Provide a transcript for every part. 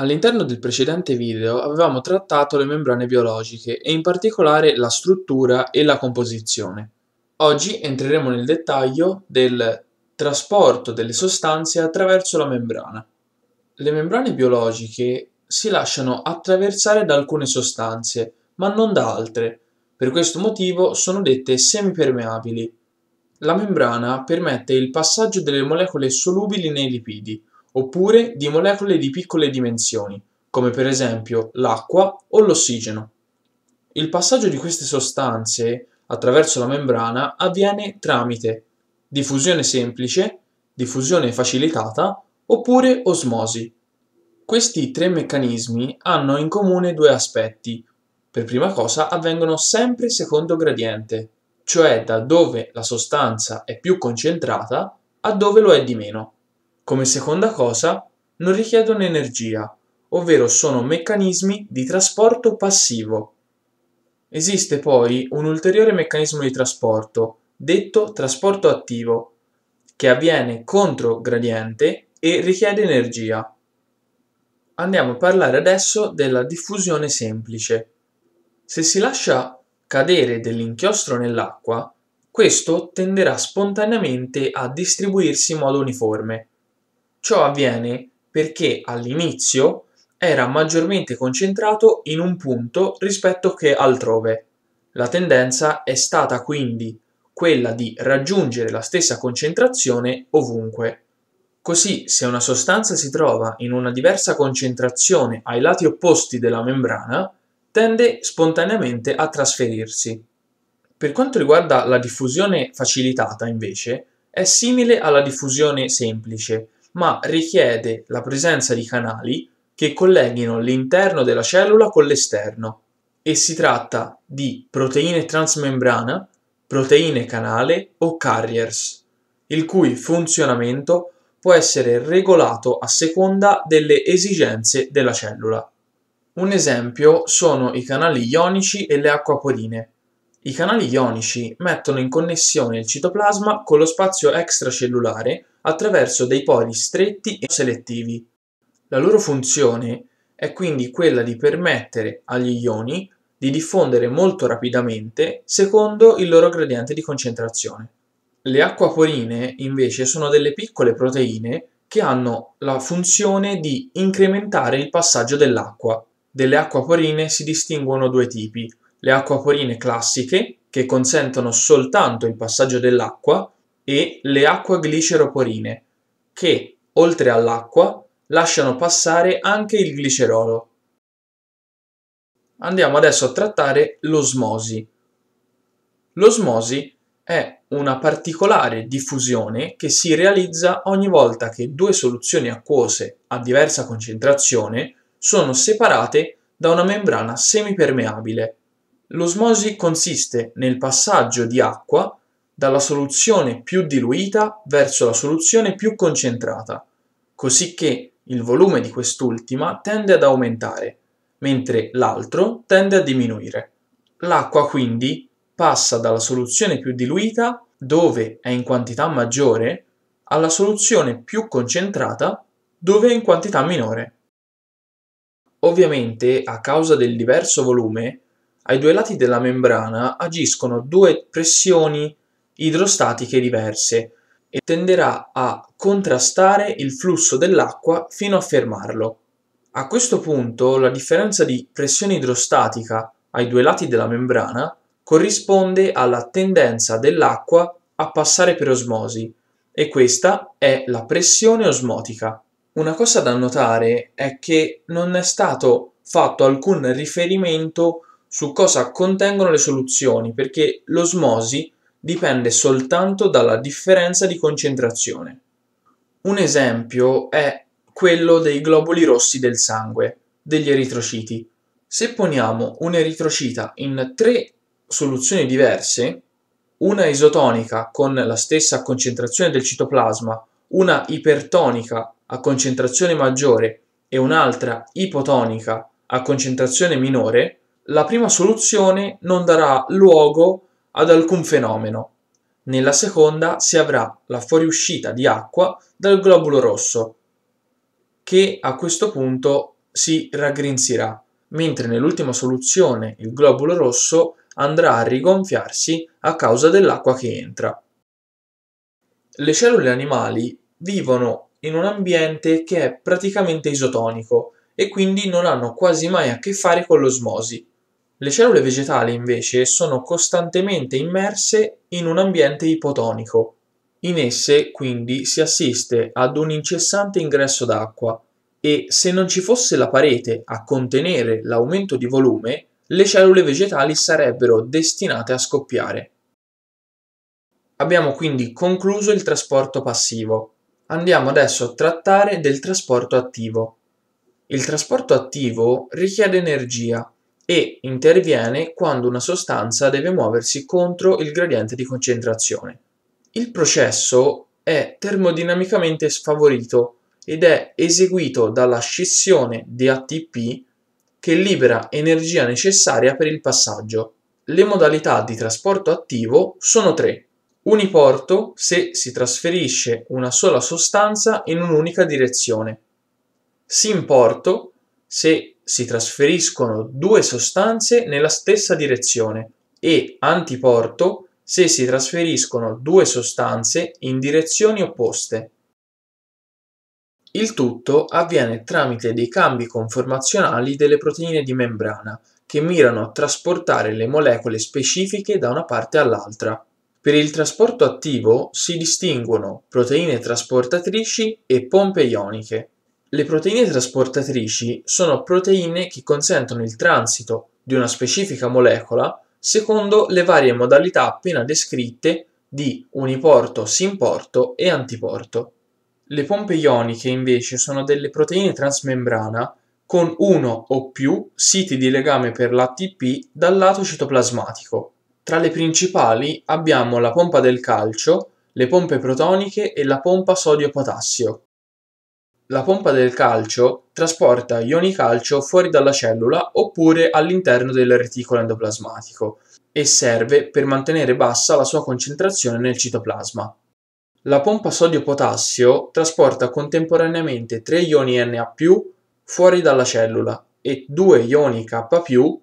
All'interno del precedente video avevamo trattato le membrane biologiche e in particolare la struttura e la composizione. Oggi entreremo nel dettaglio del trasporto delle sostanze attraverso la membrana. Le membrane biologiche si lasciano attraversare da alcune sostanze, ma non da altre. Per questo motivo sono dette semipermeabili. La membrana permette il passaggio delle molecole solubili nei lipidi, oppure di molecole di piccole dimensioni, come per esempio l'acqua o l'ossigeno. Il passaggio di queste sostanze attraverso la membrana avviene tramite diffusione semplice, diffusione facilitata oppure osmosi. Questi tre meccanismi hanno in comune due aspetti. Per prima cosa avvengono sempre secondo gradiente, cioè da dove la sostanza è più concentrata a dove lo è di meno. Come seconda cosa, non richiedono energia, ovvero sono meccanismi di trasporto passivo. Esiste poi un ulteriore meccanismo di trasporto, detto trasporto attivo, che avviene contro gradiente e richiede energia. Andiamo a parlare adesso della diffusione semplice. Se si lascia cadere dell'inchiostro nell'acqua, questo tenderà spontaneamente a distribuirsi in modo uniforme Ciò avviene perché all'inizio era maggiormente concentrato in un punto rispetto che altrove. La tendenza è stata quindi quella di raggiungere la stessa concentrazione ovunque. Così, se una sostanza si trova in una diversa concentrazione ai lati opposti della membrana, tende spontaneamente a trasferirsi. Per quanto riguarda la diffusione facilitata, invece, è simile alla diffusione semplice, ma richiede la presenza di canali che colleghino l'interno della cellula con l'esterno e si tratta di proteine transmembrana, proteine canale o carriers, il cui funzionamento può essere regolato a seconda delle esigenze della cellula. Un esempio sono i canali ionici e le acquaporine. I canali ionici mettono in connessione il citoplasma con lo spazio extracellulare attraverso dei poli stretti e selettivi. La loro funzione è quindi quella di permettere agli ioni di diffondere molto rapidamente secondo il loro gradiente di concentrazione. Le acquaporine invece sono delle piccole proteine che hanno la funzione di incrementare il passaggio dell'acqua. Delle acquaporine si distinguono due tipi, le acquaporine classiche, che consentono soltanto il passaggio dell'acqua, e le acquagliceroporine, che, oltre all'acqua, lasciano passare anche il glicerolo. Andiamo adesso a trattare l'osmosi. L'osmosi è una particolare diffusione che si realizza ogni volta che due soluzioni acquose a diversa concentrazione sono separate da una membrana semipermeabile. L'osmosi consiste nel passaggio di acqua dalla soluzione più diluita verso la soluzione più concentrata, cosicché il volume di quest'ultima tende ad aumentare, mentre l'altro tende a diminuire. L'acqua quindi passa dalla soluzione più diluita, dove è in quantità maggiore, alla soluzione più concentrata, dove è in quantità minore. Ovviamente, a causa del diverso volume, ai due lati della membrana agiscono due pressioni idrostatiche diverse e tenderà a contrastare il flusso dell'acqua fino a fermarlo. A questo punto la differenza di pressione idrostatica ai due lati della membrana corrisponde alla tendenza dell'acqua a passare per osmosi e questa è la pressione osmotica. Una cosa da notare è che non è stato fatto alcun riferimento su cosa contengono le soluzioni perché l'osmosi dipende soltanto dalla differenza di concentrazione. Un esempio è quello dei globuli rossi del sangue, degli eritrociti. Se poniamo un eritrocita in tre soluzioni diverse, una isotonica con la stessa concentrazione del citoplasma, una ipertonica a concentrazione maggiore e un'altra ipotonica a concentrazione minore, la prima soluzione non darà luogo ad alcun fenomeno. Nella seconda si avrà la fuoriuscita di acqua dal globulo rosso, che a questo punto si raggrinzirà, mentre nell'ultima soluzione il globulo rosso andrà a rigonfiarsi a causa dell'acqua che entra. Le cellule animali vivono in un ambiente che è praticamente isotonico e quindi non hanno quasi mai a che fare con l'osmosi. Le cellule vegetali invece sono costantemente immerse in un ambiente ipotonico. In esse quindi si assiste ad un incessante ingresso d'acqua e se non ci fosse la parete a contenere l'aumento di volume, le cellule vegetali sarebbero destinate a scoppiare. Abbiamo quindi concluso il trasporto passivo. Andiamo adesso a trattare del trasporto attivo. Il trasporto attivo richiede energia e interviene quando una sostanza deve muoversi contro il gradiente di concentrazione. Il processo è termodinamicamente sfavorito ed è eseguito dalla scissione di ATP che libera energia necessaria per il passaggio. Le modalità di trasporto attivo sono tre. Uniporto se si trasferisce una sola sostanza in un'unica direzione. Simporto se si trasferiscono due sostanze nella stessa direzione e antiporto se si trasferiscono due sostanze in direzioni opposte. Il tutto avviene tramite dei cambi conformazionali delle proteine di membrana che mirano a trasportare le molecole specifiche da una parte all'altra. Per il trasporto attivo si distinguono proteine trasportatrici e pompe ioniche. Le proteine trasportatrici sono proteine che consentono il transito di una specifica molecola secondo le varie modalità appena descritte di uniporto, simporto e antiporto. Le pompe ioniche invece sono delle proteine transmembrana con uno o più siti di legame per l'ATP dal lato citoplasmatico. Tra le principali abbiamo la pompa del calcio, le pompe protoniche e la pompa sodio-potassio. La pompa del calcio trasporta ioni calcio fuori dalla cellula oppure all'interno del reticolo endoplasmatico e serve per mantenere bassa la sua concentrazione nel citoplasma. La pompa sodio-potassio trasporta contemporaneamente 3 ioni Na+ fuori dalla cellula e 2 ioni K+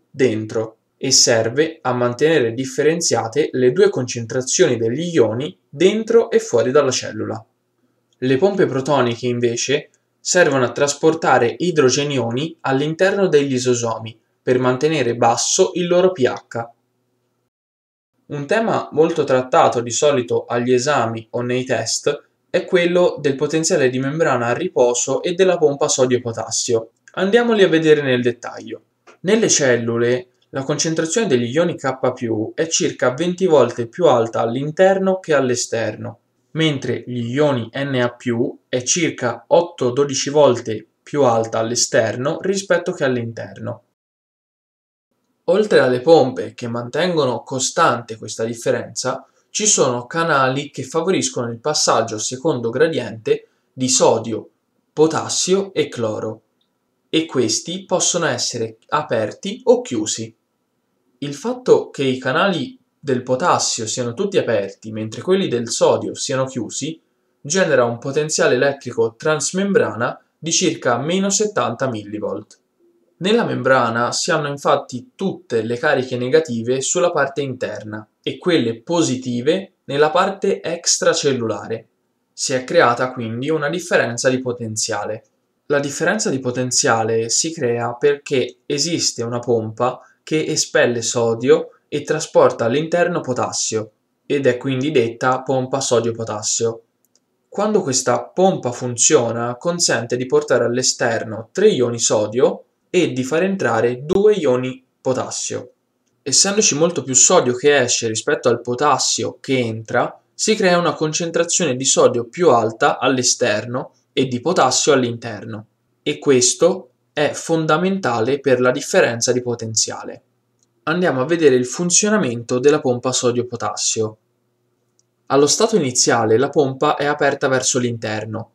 dentro e serve a mantenere differenziate le due concentrazioni degli ioni dentro e fuori dalla cellula. Le pompe protoniche invece servono a trasportare idrogenioni all'interno degli isosomi per mantenere basso il loro pH. Un tema molto trattato di solito agli esami o nei test è quello del potenziale di membrana a riposo e della pompa sodio-potassio. Andiamoli a vedere nel dettaglio. Nelle cellule la concentrazione degli ioni K è circa 20 volte più alta all'interno che all'esterno mentre gli ioni Na+, è circa 8-12 volte più alta all'esterno rispetto che all'interno. Oltre alle pompe che mantengono costante questa differenza, ci sono canali che favoriscono il passaggio secondo gradiente di sodio, potassio e cloro e questi possono essere aperti o chiusi. Il fatto che i canali del potassio siano tutti aperti mentre quelli del sodio siano chiusi, genera un potenziale elettrico transmembrana di circa meno 70 mV. Nella membrana si hanno infatti tutte le cariche negative sulla parte interna e quelle positive nella parte extracellulare. Si è creata quindi una differenza di potenziale. La differenza di potenziale si crea perché esiste una pompa che espelle sodio e trasporta all'interno potassio ed è quindi detta pompa sodio-potassio. Quando questa pompa funziona consente di portare all'esterno 3 ioni sodio e di far entrare 2 ioni potassio. Essendoci molto più sodio che esce rispetto al potassio che entra, si crea una concentrazione di sodio più alta all'esterno e di potassio all'interno e questo è fondamentale per la differenza di potenziale andiamo a vedere il funzionamento della pompa sodio-potassio. Allo stato iniziale la pompa è aperta verso l'interno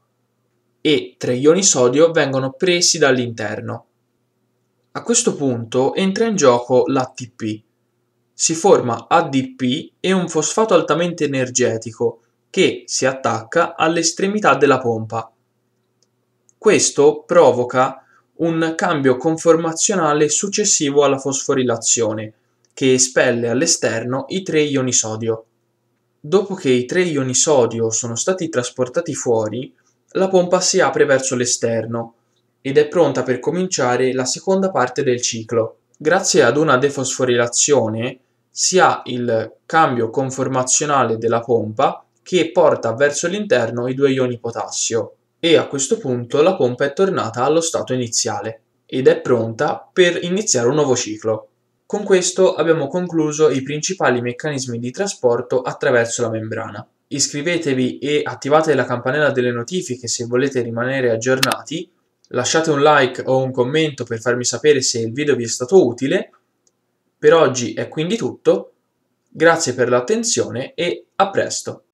e tre ioni sodio vengono presi dall'interno. A questo punto entra in gioco l'ATP. Si forma ADP e un fosfato altamente energetico che si attacca all'estremità della pompa. Questo provoca un cambio conformazionale successivo alla fosforilazione, che espelle all'esterno i tre ioni sodio. Dopo che i tre ioni sodio sono stati trasportati fuori, la pompa si apre verso l'esterno ed è pronta per cominciare la seconda parte del ciclo. Grazie ad una defosforilazione si ha il cambio conformazionale della pompa che porta verso l'interno i due ioni potassio e a questo punto la pompa è tornata allo stato iniziale ed è pronta per iniziare un nuovo ciclo. Con questo abbiamo concluso i principali meccanismi di trasporto attraverso la membrana. Iscrivetevi e attivate la campanella delle notifiche se volete rimanere aggiornati, lasciate un like o un commento per farmi sapere se il video vi è stato utile. Per oggi è quindi tutto, grazie per l'attenzione e a presto!